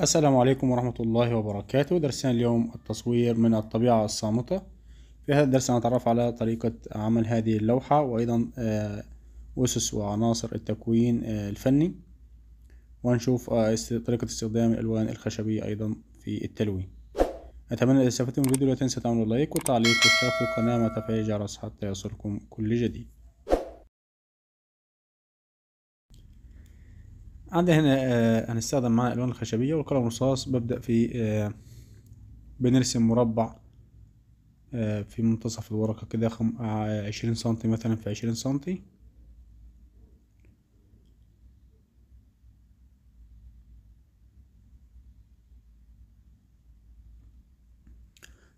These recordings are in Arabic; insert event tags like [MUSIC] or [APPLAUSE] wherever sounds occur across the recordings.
السلام عليكم ورحمة الله وبركاته درسنا اليوم التصوير من الطبيعة الصامتة في هذا الدرس هنتعرف على طريقة عمل هذه اللوحة وأيضا آه، أسس وعناصر التكوين آه، الفني ونشوف آه، طريقة استخدام الألوان الخشبية أيضا في التلوين أتمنى إذا استفدتم الفيديو لا تنسى تعملوا لايك وتعليق واشتركوا في القناة وتفعيل الجرس حتى يصلكم كل جديد عندي هنا هنستخدم آه، معانا الألوان الخشبية والقلم الرصاص ببدأ في آه، بنرسم مربع آه، في منتصف الورقة كده عشرين سنتي مثلا في عشرين سنتي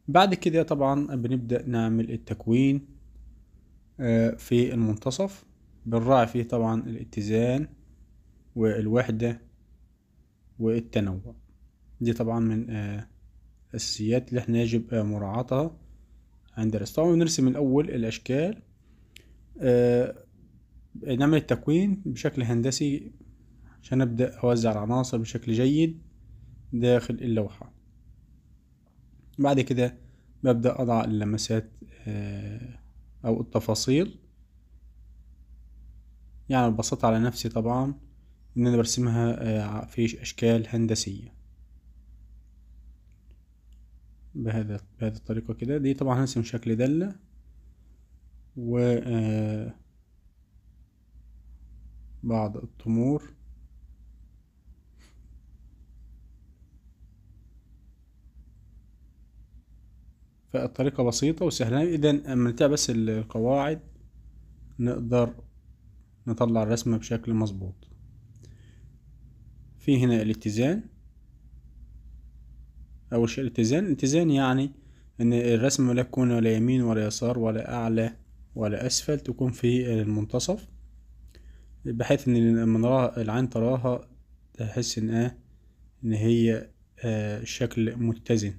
بعد كده طبعا بنبدأ نعمل التكوين في المنتصف بنراعي فيه طبعا الاتزان والوحدة والتنوع دي طبعا من آه، الأساسيات اللي احنا يجب آه، مراعاتها عند الرسم طبعا بنرسم الأول الأشكال آه، نعمل التكوين بشكل هندسي عشان أبدأ أوزع العناصر بشكل جيد داخل اللوحة بعد كده ببدأ أضع اللمسات أو التفاصيل يعني ببسطها على نفسي طبعا ان انا برسمها آه، في اشكال هندسية بهذا بهذه الطريقة كده دي طبعا هرسم شكل دالة و آه، بعض التمور فالطريقة بسيطة وسهلة إذا أما نتابع بس القواعد نقدر نطلع الرسمة بشكل مظبوط في هنا الاتزان أول شيء الاتزان الاتزان يعني إن الرسمة لا تكون ولا يمين ولا يسار ولا أعلى ولا أسفل تكون في المنتصف بحيث إن لما نراها العين تراها تحس إن آه، إن هي آه شكل متزن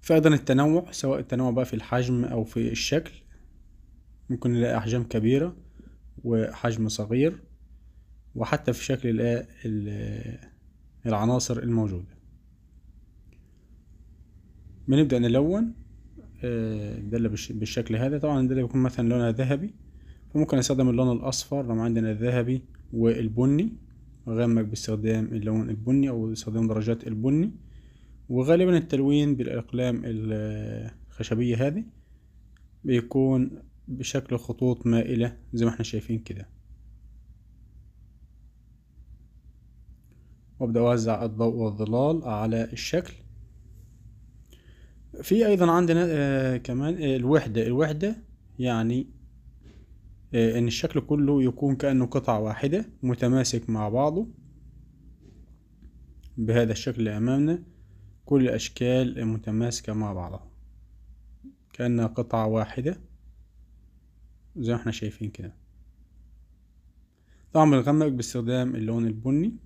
فأيضا التنوع سواء التنوع بقى في الحجم أو في الشكل ممكن نلاقي أحجام كبيرة وحجم صغير وحتى في شكل العناصر الموجودة بنبدأ نلون ده آه، اللي بالشكل هذا طبعا ده بيكون مثلا لونها ذهبي فممكن استخدم اللون الأصفر لما عندنا الذهبي والبني أغمق باستخدام اللون البني أو استخدام درجات البني وغالبا التلوين بالأقلام الخشبية هذه بيكون بشكل خطوط مائلة زي ما احنا شايفين كده وابدأ أوزع الضوء والظلال على الشكل في أيضا عندنا آه كمان آه الوحدة الوحدة يعني آه إن الشكل كله يكون كأنه قطعة واحدة متماسك مع بعضه بهذا الشكل اللي أمامنا كل الأشكال متماسكة مع بعضها كأنها قطعة واحدة زي ما احنا شايفين كده طبعا بنغمق باستخدام اللون البني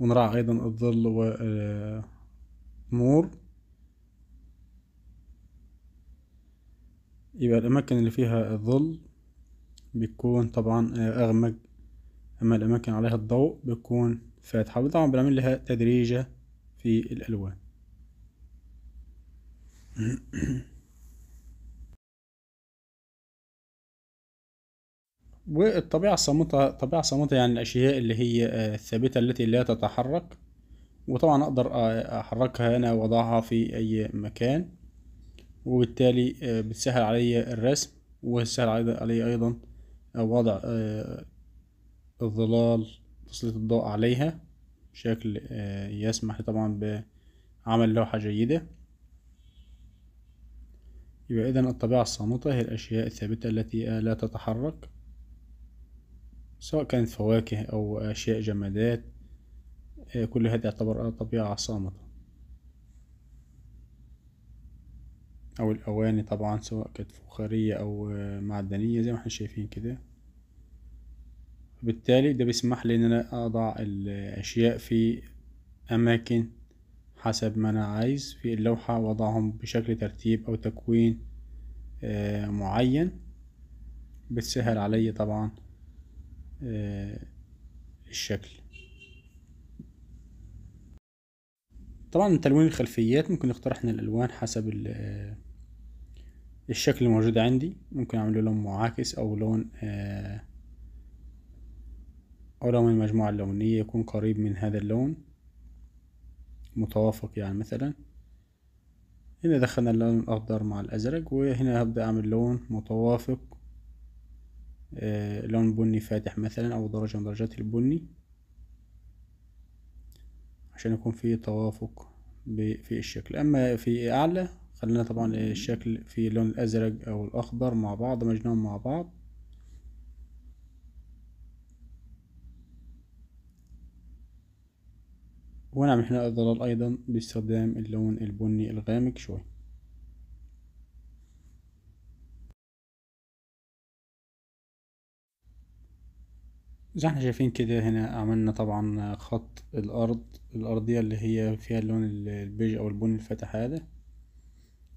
ونراعي أيضا الظل و آه، نور يبقى الأماكن اللي فيها الظل بيكون طبعا آه، أغمق أما الأماكن عليها الضوء بيكون فاتحة وطبعا بنعمل لها تدريجة في الألوان [CLEARS THROAT] والطبيعة الصامتة طبيعة صامتة يعني الأشياء اللي هي آه، الثابتة التي لا تتحرك وطبعا أقدر آه، أحركها أنا وأضعها في أي مكان وبالتالي آه، بتسهل علي الرسم وسهل علي أيضا وضع الظلال تسليط الضوء عليها بشكل يسمح طبعا بعمل لوحة جيدة يبقى إذا الطبيعة الصامتة هي الأشياء الثابتة التي لا تتحرك سواء كانت فواكه أو أشياء جمادات آه، كل هذا يعتبر طبيعة صامتة أو الأواني طبعا سواء كانت فخارية أو آه، معدنية زي ما احنا شايفين كده بالتالي ده بيسمح لي ان انا اضع الاشياء في اماكن حسب ما انا عايز في اللوحة واضعهم بشكل ترتيب او تكوين آه، معين بتسهل علي طبعا آه، الشكل طبعا تلوين الخلفيات ممكن نختار احنا الالوان حسب آه، الشكل الموجود عندي ممكن اعمل لون معاكس او لون آه، او لون المجموعة اللونية يكون قريب من هذا اللون متوافق يعني مثلا هنا دخلنا اللون الاخضر مع الازرق وهنا هبدأ اعمل لون متوافق آه، لون بني فاتح مثلا او درجة من درجات البني عشان يكون في توافق في الشكل اما في اعلى خلينا طبعا الشكل في اللون الازرق او الاخضر مع بعض مجنون مع بعض ونعمل هنا الظلال ايضا باستخدام اللون البني الغامق شوي زي احنا شايفين كده هنا عملنا طبعا خط الأرض الأرضية اللي هي فيها اللون البيج أو البني الفاتحة هذا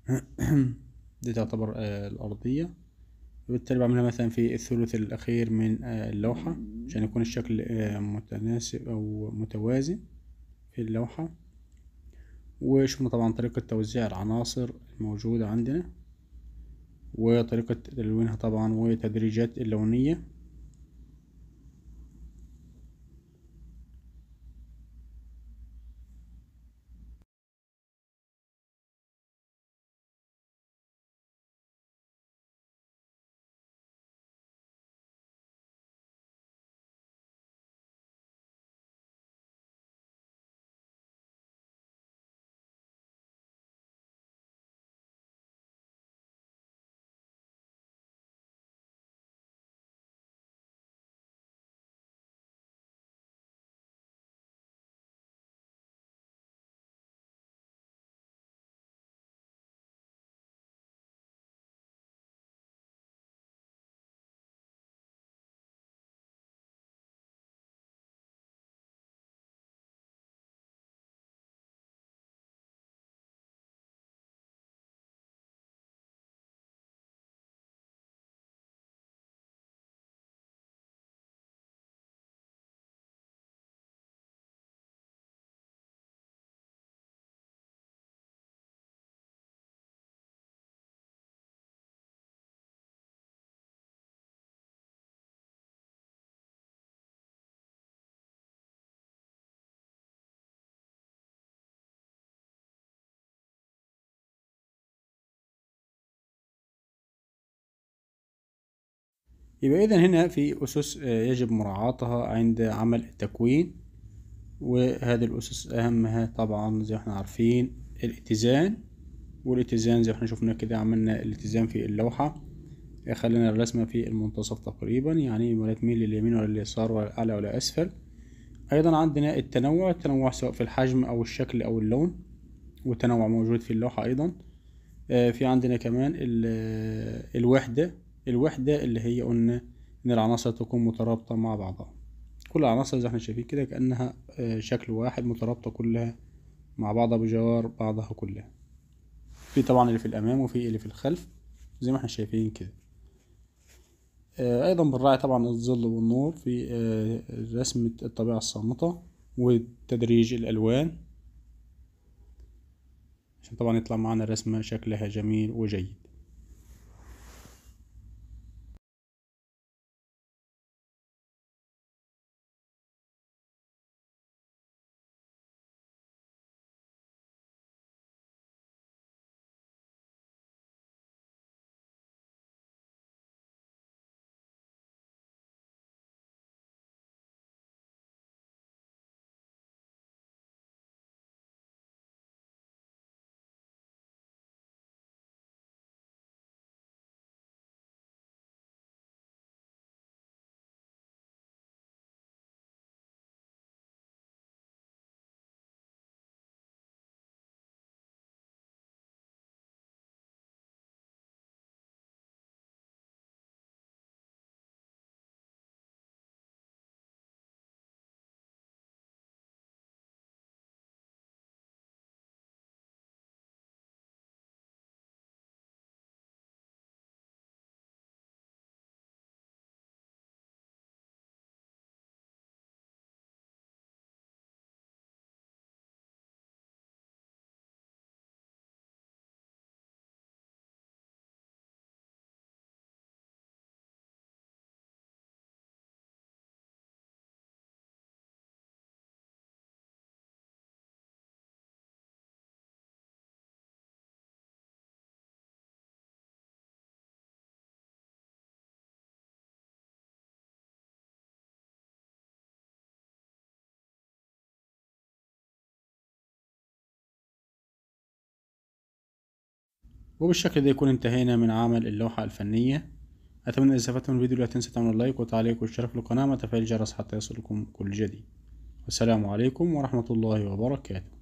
[CLEARS THROAT] دي تعتبر آه، الأرضية وبالتالي بعملها مثلا في الثلث الأخير من آه، اللوحة عشان يكون الشكل آه، متناسب أو متوازي في اللوحة وشفنا طبعا طريقة توزيع العناصر الموجودة عندنا وطريقة تلوينها طبعا وتدريجات اللونية يبقى إذا هنا في أسس آه، يجب مراعاتها عند عمل التكوين وهذه الأسس أهمها طبعا زي ما احنا عارفين الاتزان والاتزان زي ما احنا شفنا كده عملنا الاتزان في اللوحة خلينا الرسمة في المنتصف تقريبا يعني ولا تميل لليمين ولا لليسار ولا أعلى ولا أسفل أيضا عندنا التنوع التنوع سواء في الحجم أو الشكل أو اللون والتنوع موجود في اللوحة أيضا آه، في عندنا كمان آه، الوحدة الوحدة اللي هي قلنا إن العناصر تكون مترابطة مع بعضها كل العناصر زي احنا شايفين كده كأنها آه، شكل واحد مترابطة كلها مع بعضها بجوار بعضها كلها في طبعا اللي في الأمام وفي اللي في الخلف زي ما احنا شايفين كده آه، أيضا بنراعي طبعا الظل والنور في آه، رسمة الطبيعة الصامتة وتدريج الألوان عشان طبعا يطلع معانا رسمة شكلها جميل وجيد وبالشكل ده يكون انتهينا من عمل اللوحة الفنية أتمنى إذا استفدتم من الفيديو لا تنسى تعملوا لايك وتعليق واشتراك في القناة وتفعيل الجرس حتى يصلكم كل جديد والسلام عليكم ورحمة الله وبركاته